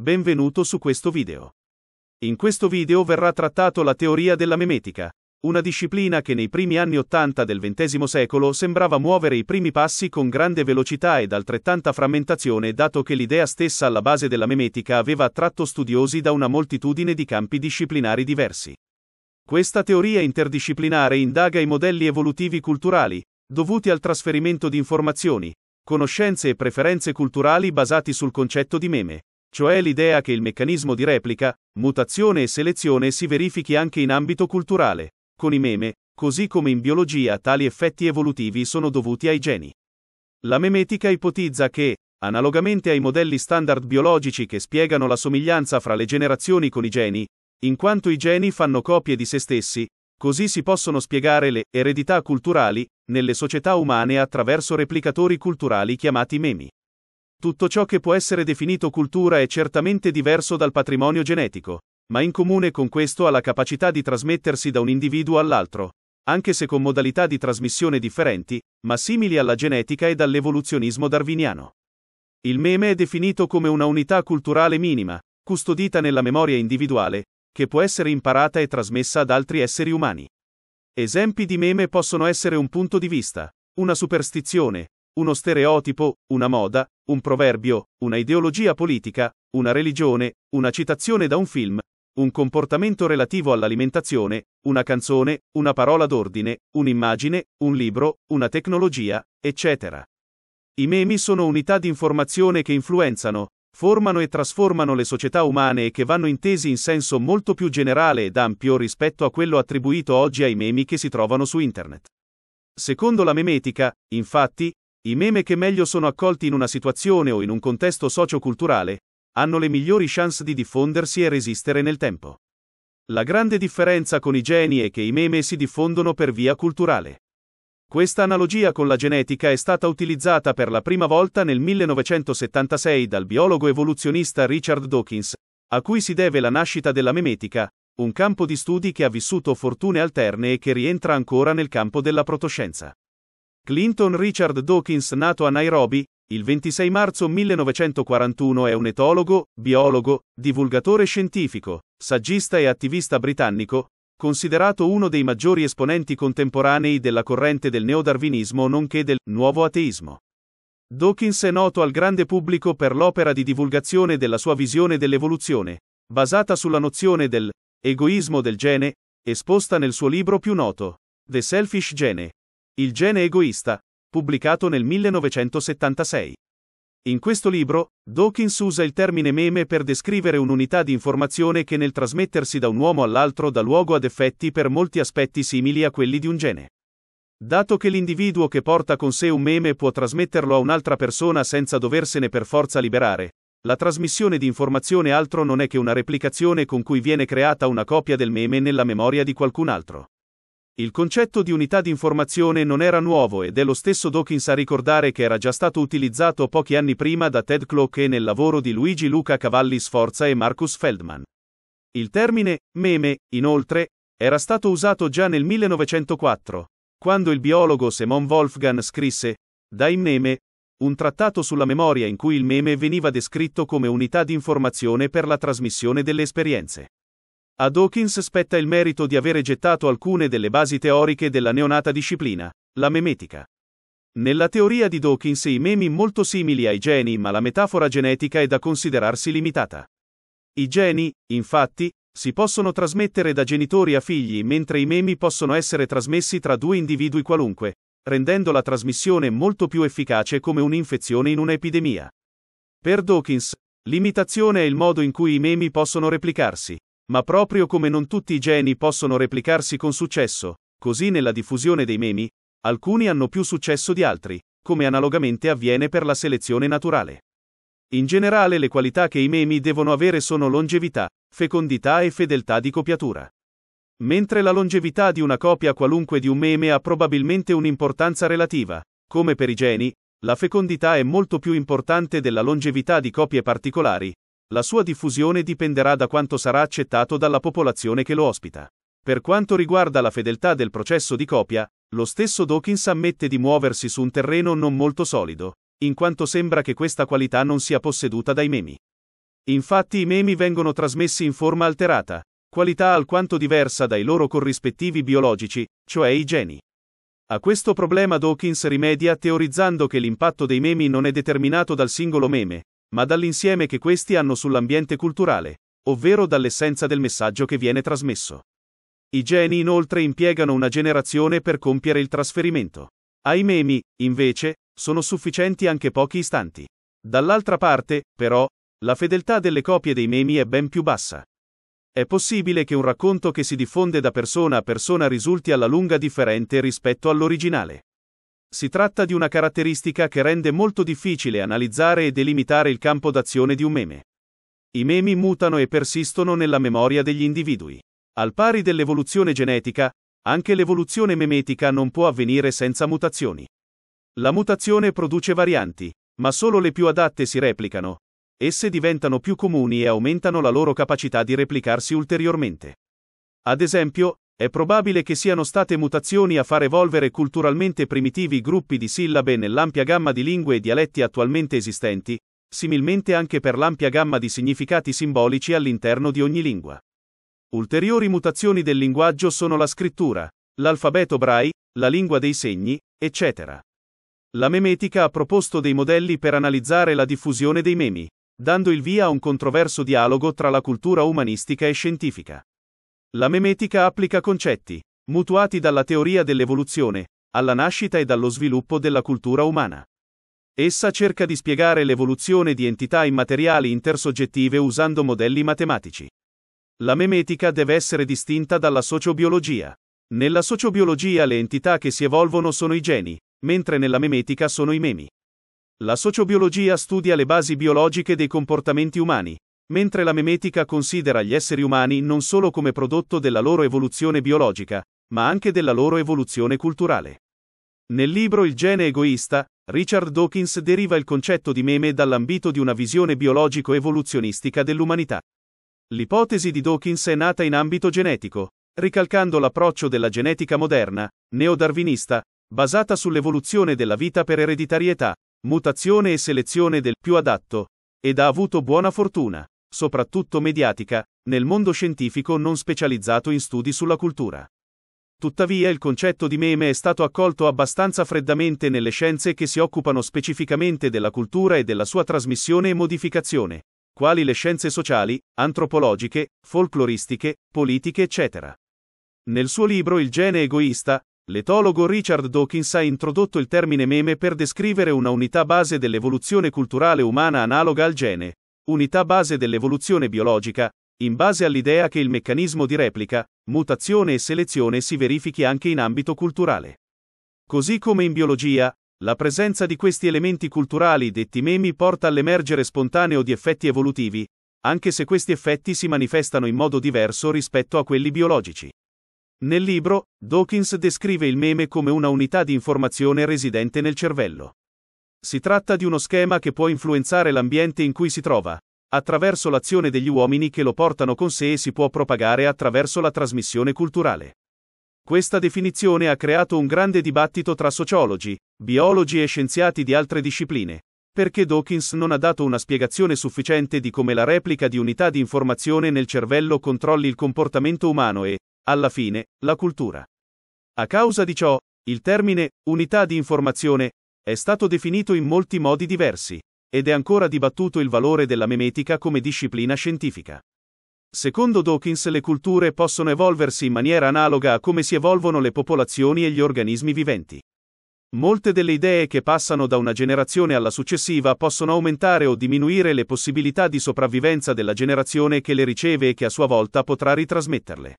Benvenuto su questo video. In questo video verrà trattato la teoria della memetica, una disciplina che nei primi anni 80 del XX secolo sembrava muovere i primi passi con grande velocità ed altrettanta frammentazione dato che l'idea stessa alla base della memetica aveva attratto studiosi da una moltitudine di campi disciplinari diversi. Questa teoria interdisciplinare indaga i modelli evolutivi culturali, dovuti al trasferimento di informazioni, conoscenze e preferenze culturali basati sul concetto di meme cioè l'idea che il meccanismo di replica, mutazione e selezione si verifichi anche in ambito culturale. Con i meme, così come in biologia, tali effetti evolutivi sono dovuti ai geni. La memetica ipotizza che, analogamente ai modelli standard biologici che spiegano la somiglianza fra le generazioni con i geni, in quanto i geni fanno copie di se stessi, così si possono spiegare le eredità culturali nelle società umane attraverso replicatori culturali chiamati memi. Tutto ciò che può essere definito cultura è certamente diverso dal patrimonio genetico, ma in comune con questo ha la capacità di trasmettersi da un individuo all'altro, anche se con modalità di trasmissione differenti, ma simili alla genetica e dall'evoluzionismo darwiniano. Il meme è definito come una unità culturale minima, custodita nella memoria individuale, che può essere imparata e trasmessa ad altri esseri umani. Esempi di meme possono essere un punto di vista, una superstizione, uno stereotipo, una moda, un proverbio, una ideologia politica, una religione, una citazione da un film, un comportamento relativo all'alimentazione, una canzone, una parola d'ordine, un'immagine, un libro, una tecnologia, eccetera. I memi sono unità di informazione che influenzano, formano e trasformano le società umane e che vanno intesi in senso molto più generale ed ampio rispetto a quello attribuito oggi ai memi che si trovano su Internet. Secondo la memetica, infatti, i meme che meglio sono accolti in una situazione o in un contesto socioculturale hanno le migliori chance di diffondersi e resistere nel tempo. La grande differenza con i geni è che i meme si diffondono per via culturale. Questa analogia con la genetica è stata utilizzata per la prima volta nel 1976 dal biologo evoluzionista Richard Dawkins, a cui si deve la nascita della memetica, un campo di studi che ha vissuto fortune alterne e che rientra ancora nel campo della protoscienza. Clinton Richard Dawkins, nato a Nairobi, il 26 marzo 1941 è un etologo, biologo, divulgatore scientifico, saggista e attivista britannico, considerato uno dei maggiori esponenti contemporanei della corrente del neodarwinismo nonché del nuovo ateismo. Dawkins è noto al grande pubblico per l'opera di divulgazione della sua visione dell'evoluzione, basata sulla nozione del egoismo del gene, esposta nel suo libro più noto, The Selfish Gene, il gene egoista, pubblicato nel 1976. In questo libro, Dawkins usa il termine meme per descrivere un'unità di informazione che nel trasmettersi da un uomo all'altro dà luogo ad effetti per molti aspetti simili a quelli di un gene. Dato che l'individuo che porta con sé un meme può trasmetterlo a un'altra persona senza doversene per forza liberare, la trasmissione di informazione altro non è che una replicazione con cui viene creata una copia del meme nella memoria di qualcun altro. Il concetto di unità di informazione non era nuovo ed è lo stesso Dawkins a ricordare che era già stato utilizzato pochi anni prima da Ted Cloak e nel lavoro di Luigi Luca Cavalli Sforza e Marcus Feldman. Il termine meme, inoltre, era stato usato già nel 1904, quando il biologo Simon Wolfgang scrisse Dai meme, un trattato sulla memoria in cui il meme veniva descritto come unità di informazione per la trasmissione delle esperienze. Ad Hawkins spetta il merito di avere gettato alcune delle basi teoriche della neonata disciplina, la memetica. Nella teoria di Dawkins i memi molto simili ai geni, ma la metafora genetica è da considerarsi limitata. I geni, infatti, si possono trasmettere da genitori a figli, mentre i memi possono essere trasmessi tra due individui qualunque, rendendo la trasmissione molto più efficace come un'infezione in un'epidemia. Per Dawkins, l'imitazione è il modo in cui i memi possono replicarsi, ma proprio come non tutti i geni possono replicarsi con successo, così nella diffusione dei memi, alcuni hanno più successo di altri, come analogamente avviene per la selezione naturale. In generale le qualità che i memi devono avere sono longevità, fecondità e fedeltà di copiatura. Mentre la longevità di una copia qualunque di un meme ha probabilmente un'importanza relativa, come per i geni, la fecondità è molto più importante della longevità di copie particolari, la sua diffusione dipenderà da quanto sarà accettato dalla popolazione che lo ospita. Per quanto riguarda la fedeltà del processo di copia, lo stesso Dawkins ammette di muoversi su un terreno non molto solido, in quanto sembra che questa qualità non sia posseduta dai memi. Infatti i memi vengono trasmessi in forma alterata, qualità alquanto diversa dai loro corrispettivi biologici, cioè i geni. A questo problema Dawkins rimedia teorizzando che l'impatto dei memi non è determinato dal singolo meme, ma dall'insieme che questi hanno sull'ambiente culturale, ovvero dall'essenza del messaggio che viene trasmesso. I geni inoltre impiegano una generazione per compiere il trasferimento. Ai memi, invece, sono sufficienti anche pochi istanti. Dall'altra parte, però, la fedeltà delle copie dei memi è ben più bassa. È possibile che un racconto che si diffonde da persona a persona risulti alla lunga differente rispetto all'originale. Si tratta di una caratteristica che rende molto difficile analizzare e delimitare il campo d'azione di un meme. I memi mutano e persistono nella memoria degli individui. Al pari dell'evoluzione genetica, anche l'evoluzione memetica non può avvenire senza mutazioni. La mutazione produce varianti, ma solo le più adatte si replicano. Esse diventano più comuni e aumentano la loro capacità di replicarsi ulteriormente. Ad esempio, è probabile che siano state mutazioni a far evolvere culturalmente primitivi gruppi di sillabe nell'ampia gamma di lingue e dialetti attualmente esistenti, similmente anche per l'ampia gamma di significati simbolici all'interno di ogni lingua. Ulteriori mutazioni del linguaggio sono la scrittura, l'alfabeto brai, la lingua dei segni, eccetera. La memetica ha proposto dei modelli per analizzare la diffusione dei memi, dando il via a un controverso dialogo tra la cultura umanistica e scientifica. La memetica applica concetti, mutuati dalla teoria dell'evoluzione, alla nascita e dallo sviluppo della cultura umana. Essa cerca di spiegare l'evoluzione di entità immateriali intersoggettive usando modelli matematici. La memetica deve essere distinta dalla sociobiologia. Nella sociobiologia le entità che si evolvono sono i geni, mentre nella memetica sono i memi. La sociobiologia studia le basi biologiche dei comportamenti umani, mentre la memetica considera gli esseri umani non solo come prodotto della loro evoluzione biologica, ma anche della loro evoluzione culturale. Nel libro Il gene egoista, Richard Dawkins deriva il concetto di meme dall'ambito di una visione biologico-evoluzionistica dell'umanità. L'ipotesi di Dawkins è nata in ambito genetico, ricalcando l'approccio della genetica moderna, neodarwinista, basata sull'evoluzione della vita per ereditarietà, mutazione e selezione del più adatto, ed ha avuto buona fortuna soprattutto mediatica, nel mondo scientifico non specializzato in studi sulla cultura. Tuttavia il concetto di meme è stato accolto abbastanza freddamente nelle scienze che si occupano specificamente della cultura e della sua trasmissione e modificazione, quali le scienze sociali, antropologiche, folcloristiche, politiche eccetera. Nel suo libro Il gene egoista, l'etologo Richard Dawkins ha introdotto il termine meme per descrivere una unità base dell'evoluzione culturale umana analoga al gene, unità base dell'evoluzione biologica, in base all'idea che il meccanismo di replica, mutazione e selezione si verifichi anche in ambito culturale. Così come in biologia, la presenza di questi elementi culturali detti memi porta all'emergere spontaneo di effetti evolutivi, anche se questi effetti si manifestano in modo diverso rispetto a quelli biologici. Nel libro, Dawkins descrive il meme come una unità di informazione residente nel cervello. Si tratta di uno schema che può influenzare l'ambiente in cui si trova. Attraverso l'azione degli uomini che lo portano con sé e si può propagare attraverso la trasmissione culturale. Questa definizione ha creato un grande dibattito tra sociologi, biologi e scienziati di altre discipline, perché Dawkins non ha dato una spiegazione sufficiente di come la replica di unità di informazione nel cervello controlli il comportamento umano e, alla fine, la cultura. A causa di ciò, il termine unità di informazione è stato definito in molti modi diversi, ed è ancora dibattuto il valore della memetica come disciplina scientifica. Secondo Dawkins le culture possono evolversi in maniera analoga a come si evolvono le popolazioni e gli organismi viventi. Molte delle idee che passano da una generazione alla successiva possono aumentare o diminuire le possibilità di sopravvivenza della generazione che le riceve e che a sua volta potrà ritrasmetterle.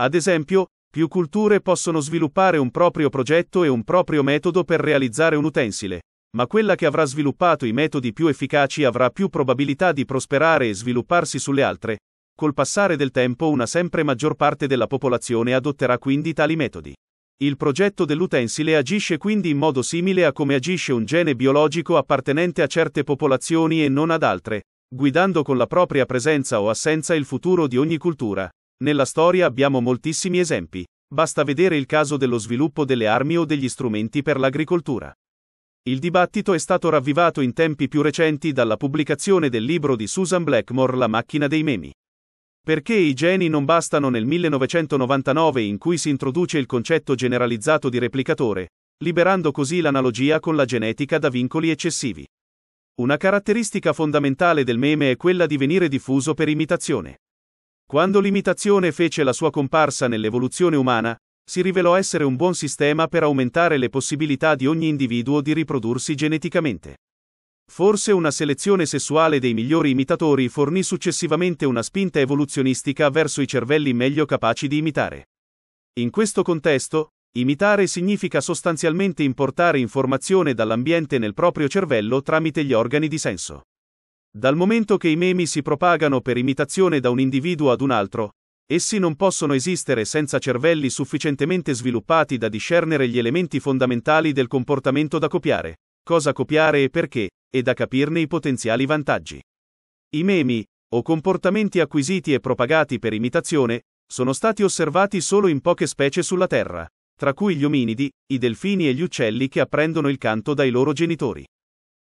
Ad esempio, più culture possono sviluppare un proprio progetto e un proprio metodo per realizzare un utensile, ma quella che avrà sviluppato i metodi più efficaci avrà più probabilità di prosperare e svilupparsi sulle altre. Col passare del tempo una sempre maggior parte della popolazione adotterà quindi tali metodi. Il progetto dell'utensile agisce quindi in modo simile a come agisce un gene biologico appartenente a certe popolazioni e non ad altre, guidando con la propria presenza o assenza il futuro di ogni cultura. Nella storia abbiamo moltissimi esempi. Basta vedere il caso dello sviluppo delle armi o degli strumenti per l'agricoltura. Il dibattito è stato ravvivato in tempi più recenti dalla pubblicazione del libro di Susan Blackmore La macchina dei memi. Perché i geni non bastano nel 1999 in cui si introduce il concetto generalizzato di replicatore, liberando così l'analogia con la genetica da vincoli eccessivi. Una caratteristica fondamentale del meme è quella di venire diffuso per imitazione. Quando l'imitazione fece la sua comparsa nell'evoluzione umana, si rivelò essere un buon sistema per aumentare le possibilità di ogni individuo di riprodursi geneticamente. Forse una selezione sessuale dei migliori imitatori fornì successivamente una spinta evoluzionistica verso i cervelli meglio capaci di imitare. In questo contesto, imitare significa sostanzialmente importare informazione dall'ambiente nel proprio cervello tramite gli organi di senso. Dal momento che i memi si propagano per imitazione da un individuo ad un altro, essi non possono esistere senza cervelli sufficientemente sviluppati da discernere gli elementi fondamentali del comportamento da copiare, cosa copiare e perché, e da capirne i potenziali vantaggi. I memi, o comportamenti acquisiti e propagati per imitazione, sono stati osservati solo in poche specie sulla Terra, tra cui gli ominidi, i delfini e gli uccelli che apprendono il canto dai loro genitori.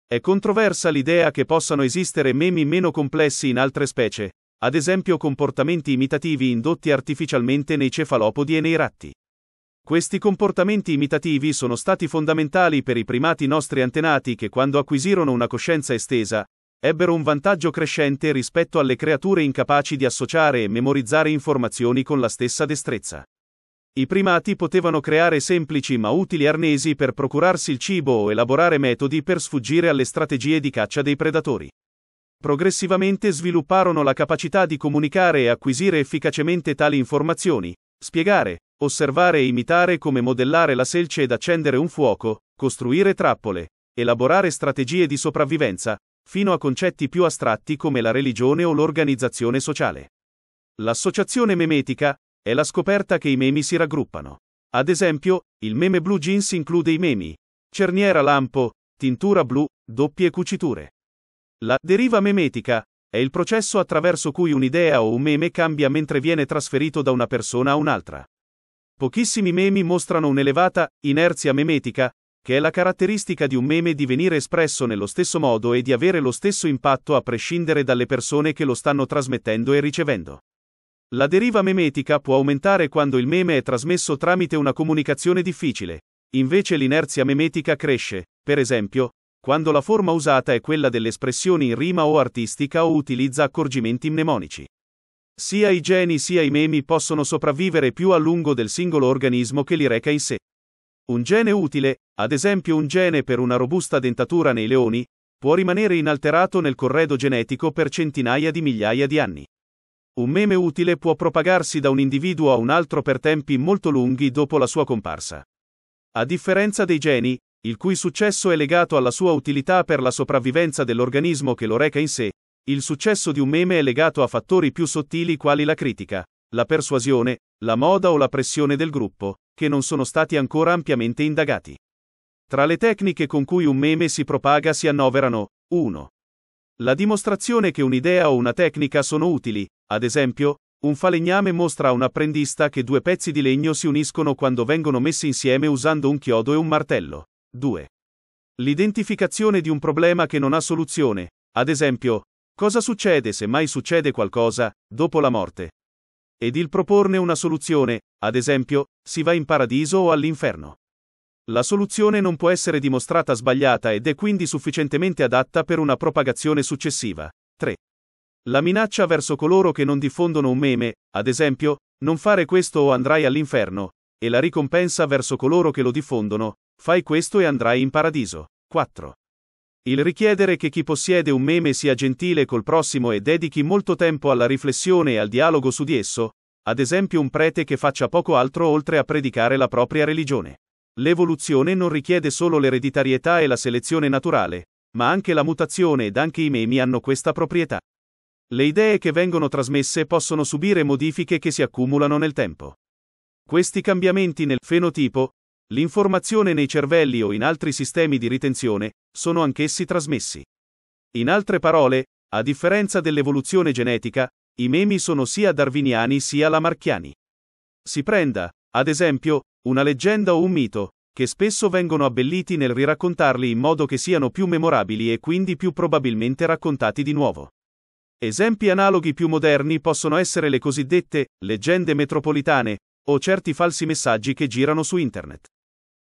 È controversa l'idea che possano esistere memi meno complessi in altre specie, ad esempio comportamenti imitativi indotti artificialmente nei cefalopodi e nei ratti. Questi comportamenti imitativi sono stati fondamentali per i primati nostri antenati che quando acquisirono una coscienza estesa, ebbero un vantaggio crescente rispetto alle creature incapaci di associare e memorizzare informazioni con la stessa destrezza. I primati potevano creare semplici ma utili arnesi per procurarsi il cibo o elaborare metodi per sfuggire alle strategie di caccia dei predatori. Progressivamente svilupparono la capacità di comunicare e acquisire efficacemente tali informazioni, spiegare, osservare e imitare come modellare la selce ed accendere un fuoco, costruire trappole, elaborare strategie di sopravvivenza, fino a concetti più astratti come la religione o l'organizzazione sociale. L'associazione memetica, è la scoperta che i memi si raggruppano. Ad esempio, il meme blue jeans include i memi cerniera lampo, tintura blu, doppie cuciture. La deriva memetica è il processo attraverso cui un'idea o un meme cambia mentre viene trasferito da una persona a un'altra. Pochissimi memi mostrano un'elevata inerzia memetica, che è la caratteristica di un meme di venire espresso nello stesso modo e di avere lo stesso impatto a prescindere dalle persone che lo stanno trasmettendo e ricevendo. La deriva memetica può aumentare quando il meme è trasmesso tramite una comunicazione difficile. Invece l'inerzia memetica cresce, per esempio, quando la forma usata è quella delle espressioni in rima o artistica o utilizza accorgimenti mnemonici. Sia i geni sia i memi possono sopravvivere più a lungo del singolo organismo che li reca in sé. Un gene utile, ad esempio un gene per una robusta dentatura nei leoni, può rimanere inalterato nel corredo genetico per centinaia di migliaia di anni. Un meme utile può propagarsi da un individuo a un altro per tempi molto lunghi dopo la sua comparsa. A differenza dei geni, il cui successo è legato alla sua utilità per la sopravvivenza dell'organismo che lo reca in sé, il successo di un meme è legato a fattori più sottili quali la critica, la persuasione, la moda o la pressione del gruppo, che non sono stati ancora ampiamente indagati. Tra le tecniche con cui un meme si propaga si annoverano 1. La dimostrazione che un'idea o una tecnica sono utili, ad esempio, un falegname mostra a un apprendista che due pezzi di legno si uniscono quando vengono messi insieme usando un chiodo e un martello. 2. L'identificazione di un problema che non ha soluzione. Ad esempio, cosa succede se mai succede qualcosa, dopo la morte? Ed il proporne una soluzione, ad esempio, si va in paradiso o all'inferno. La soluzione non può essere dimostrata sbagliata ed è quindi sufficientemente adatta per una propagazione successiva. 3. La minaccia verso coloro che non diffondono un meme, ad esempio, non fare questo o andrai all'inferno, e la ricompensa verso coloro che lo diffondono, fai questo e andrai in paradiso. 4. Il richiedere che chi possiede un meme sia gentile col prossimo e dedichi molto tempo alla riflessione e al dialogo su di esso, ad esempio un prete che faccia poco altro oltre a predicare la propria religione. L'evoluzione non richiede solo l'ereditarietà e la selezione naturale, ma anche la mutazione ed anche i memi hanno questa proprietà. Le idee che vengono trasmesse possono subire modifiche che si accumulano nel tempo. Questi cambiamenti nel fenotipo, l'informazione nei cervelli o in altri sistemi di ritenzione, sono anch'essi trasmessi. In altre parole, a differenza dell'evoluzione genetica, i memi sono sia darwiniani sia lamarchiani. Si prenda, ad esempio, una leggenda o un mito, che spesso vengono abbelliti nel riraccontarli in modo che siano più memorabili e quindi più probabilmente raccontati di nuovo. Esempi analoghi più moderni possono essere le cosiddette leggende metropolitane, o certi falsi messaggi che girano su internet.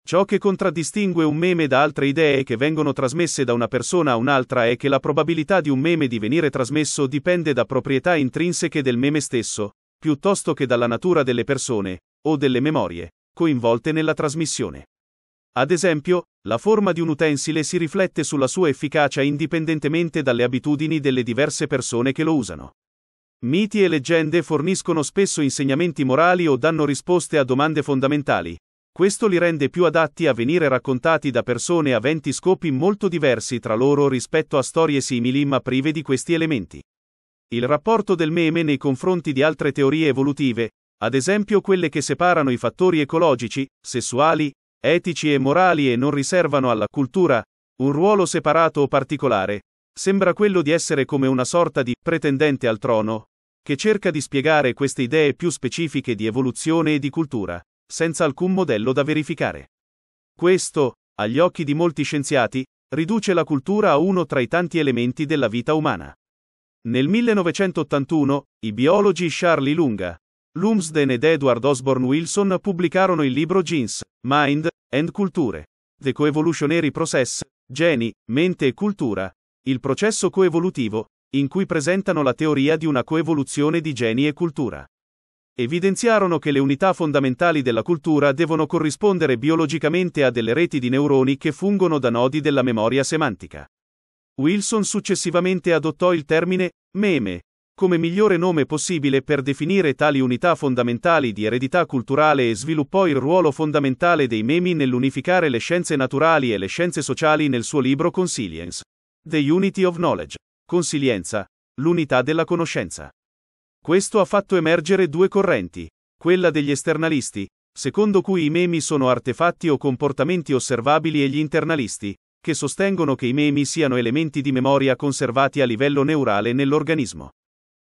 Ciò che contraddistingue un meme da altre idee che vengono trasmesse da una persona a un'altra è che la probabilità di un meme di venire trasmesso dipende da proprietà intrinseche del meme stesso, piuttosto che dalla natura delle persone, o delle memorie, coinvolte nella trasmissione. Ad esempio, la forma di un utensile si riflette sulla sua efficacia indipendentemente dalle abitudini delle diverse persone che lo usano. Miti e leggende forniscono spesso insegnamenti morali o danno risposte a domande fondamentali. Questo li rende più adatti a venire raccontati da persone aventi scopi molto diversi tra loro rispetto a storie simili ma prive di questi elementi. Il rapporto del meme nei confronti di altre teorie evolutive, ad esempio quelle che separano i fattori ecologici, sessuali, etici e morali e non riservano alla cultura un ruolo separato o particolare, sembra quello di essere come una sorta di pretendente al trono, che cerca di spiegare queste idee più specifiche di evoluzione e di cultura, senza alcun modello da verificare. Questo, agli occhi di molti scienziati, riduce la cultura a uno tra i tanti elementi della vita umana. Nel 1981, i biologi Charlie Lunga, Lumsden ed Edward Osborne Wilson pubblicarono il libro Genes, Mind, and Culture. The Coevolutionary Process, Geni, Mente e Cultura. Il processo coevolutivo, in cui presentano la teoria di una coevoluzione di geni e cultura. Evidenziarono che le unità fondamentali della cultura devono corrispondere biologicamente a delle reti di neuroni che fungono da nodi della memoria semantica. Wilson successivamente adottò il termine meme come migliore nome possibile per definire tali unità fondamentali di eredità culturale e sviluppò il ruolo fondamentale dei memi nell'unificare le scienze naturali e le scienze sociali nel suo libro Consilience. The Unity of Knowledge. Consilienza. L'unità della conoscenza. Questo ha fatto emergere due correnti, quella degli esternalisti, secondo cui i memi sono artefatti o comportamenti osservabili e gli internalisti, che sostengono che i memi siano elementi di memoria conservati a livello neurale nell'organismo.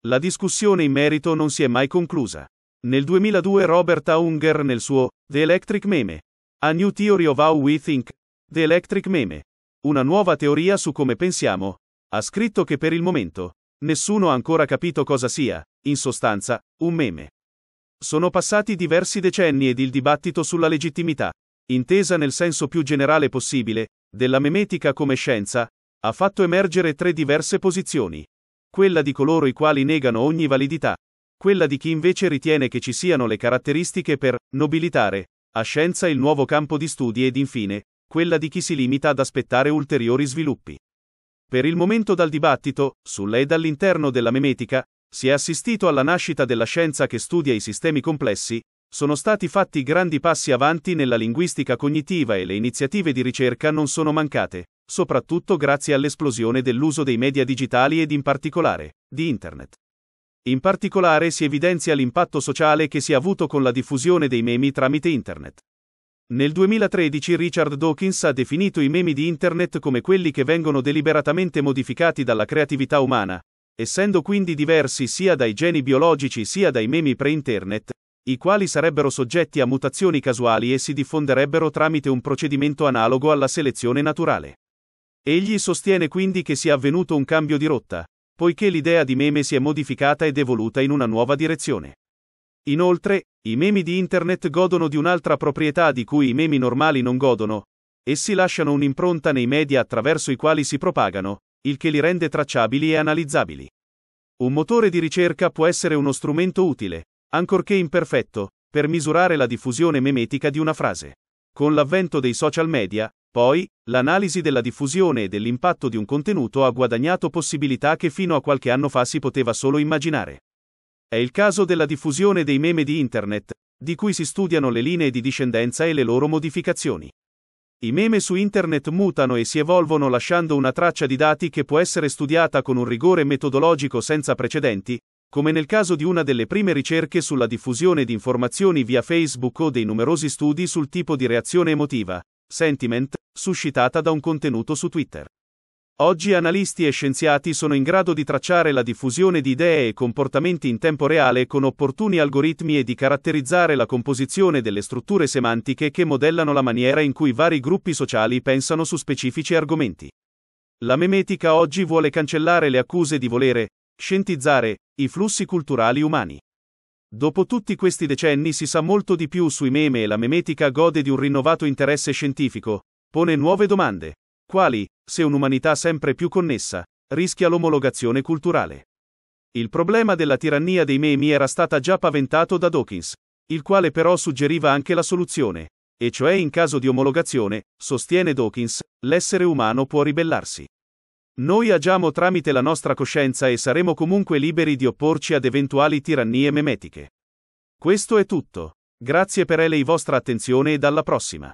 La discussione in merito non si è mai conclusa. Nel 2002 Robert A. Unger nel suo The Electric Meme, A New Theory of How We Think, The Electric Meme, una nuova teoria su come pensiamo, ha scritto che per il momento, nessuno ha ancora capito cosa sia, in sostanza, un meme. Sono passati diversi decenni ed il dibattito sulla legittimità, intesa nel senso più generale possibile, della memetica come scienza, ha fatto emergere tre diverse posizioni quella di coloro i quali negano ogni validità, quella di chi invece ritiene che ci siano le caratteristiche per nobilitare a scienza il nuovo campo di studi ed infine, quella di chi si limita ad aspettare ulteriori sviluppi. Per il momento dal dibattito, sulla ed all'interno della memetica, si è assistito alla nascita della scienza che studia i sistemi complessi, sono stati fatti grandi passi avanti nella linguistica cognitiva e le iniziative di ricerca non sono mancate soprattutto grazie all'esplosione dell'uso dei media digitali ed in particolare di Internet. In particolare si evidenzia l'impatto sociale che si è avuto con la diffusione dei memi tramite Internet. Nel 2013 Richard Dawkins ha definito i memi di Internet come quelli che vengono deliberatamente modificati dalla creatività umana, essendo quindi diversi sia dai geni biologici sia dai memi pre-Internet, i quali sarebbero soggetti a mutazioni casuali e si diffonderebbero tramite un procedimento analogo alla selezione naturale. Egli sostiene quindi che sia avvenuto un cambio di rotta, poiché l'idea di meme si è modificata ed evoluta in una nuova direzione. Inoltre, i memi di Internet godono di un'altra proprietà di cui i memi normali non godono, essi lasciano un'impronta nei media attraverso i quali si propagano, il che li rende tracciabili e analizzabili. Un motore di ricerca può essere uno strumento utile, ancorché imperfetto, per misurare la diffusione memetica di una frase. Con l'avvento dei social media, poi, l'analisi della diffusione e dell'impatto di un contenuto ha guadagnato possibilità che fino a qualche anno fa si poteva solo immaginare. È il caso della diffusione dei meme di Internet, di cui si studiano le linee di discendenza e le loro modificazioni. I meme su Internet mutano e si evolvono lasciando una traccia di dati che può essere studiata con un rigore metodologico senza precedenti, come nel caso di una delle prime ricerche sulla diffusione di informazioni via Facebook o dei numerosi studi sul tipo di reazione emotiva, sentiment, suscitata da un contenuto su Twitter. Oggi analisti e scienziati sono in grado di tracciare la diffusione di idee e comportamenti in tempo reale con opportuni algoritmi e di caratterizzare la composizione delle strutture semantiche che modellano la maniera in cui vari gruppi sociali pensano su specifici argomenti. La memetica oggi vuole cancellare le accuse di volere scientizzare i flussi culturali umani. Dopo tutti questi decenni si sa molto di più sui meme e la memetica gode di un rinnovato interesse scientifico, pone nuove domande, quali, se un'umanità sempre più connessa, rischia l'omologazione culturale. Il problema della tirannia dei memi era stata già paventato da Dawkins, il quale però suggeriva anche la soluzione, e cioè in caso di omologazione, sostiene Dawkins, l'essere umano può ribellarsi. Noi agiamo tramite la nostra coscienza e saremo comunque liberi di opporci ad eventuali tirannie memetiche. Questo è tutto. Grazie per lei vostra attenzione e alla prossima.